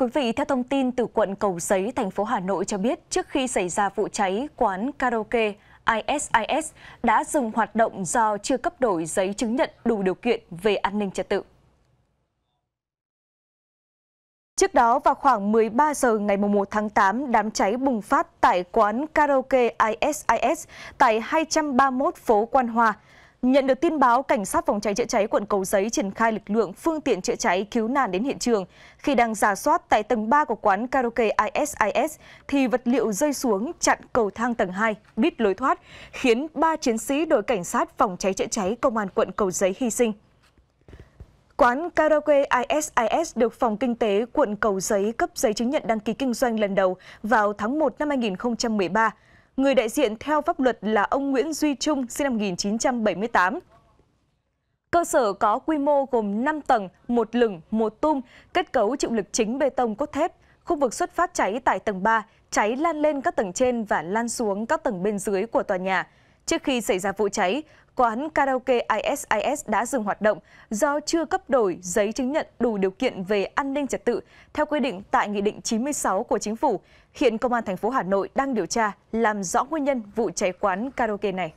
Thưa quý vị, theo thông tin từ quận Cầu Giấy, thành phố Hà Nội cho biết trước khi xảy ra vụ cháy quán karaoke ISIS đã dừng hoạt động do chưa cấp đổi giấy chứng nhận đủ điều kiện về an ninh trật tự. Trước đó, vào khoảng 13 giờ ngày 1 tháng 8, đám cháy bùng phát tại quán karaoke ISIS tại 231 phố Quan Hoa. Nhận được tin báo, cảnh sát phòng cháy chữa cháy quận Cầu Giấy triển khai lực lượng phương tiện chữa cháy cứu nạn đến hiện trường. Khi đang giả soát tại tầng 3 của quán karaoke ISIS thì vật liệu rơi xuống chặn cầu thang tầng 2, bít lối thoát, khiến 3 chiến sĩ đội cảnh sát phòng cháy chữa cháy công an quận Cầu Giấy hy sinh. Quán karaoke ISIS được Phòng Kinh tế quận Cầu Giấy cấp giấy chứng nhận đăng ký kinh doanh lần đầu vào tháng 1 năm 2013. Người đại diện theo pháp luật là ông Nguyễn Duy Trung, sinh năm 1978. Cơ sở có quy mô gồm 5 tầng, một lửng, một tum, kết cấu chịu lực chính bê tông cốt thép. Khu vực xuất phát cháy tại tầng 3, cháy lan lên các tầng trên và lan xuống các tầng bên dưới của tòa nhà. Trước khi xảy ra vụ cháy, quán karaoke ISIS đã dừng hoạt động do chưa cấp đổi giấy chứng nhận đủ điều kiện về an ninh trật tự theo quy định tại Nghị định 96 của Chính phủ. Hiện Công an thành phố Hà Nội đang điều tra làm rõ nguyên nhân vụ cháy quán karaoke này.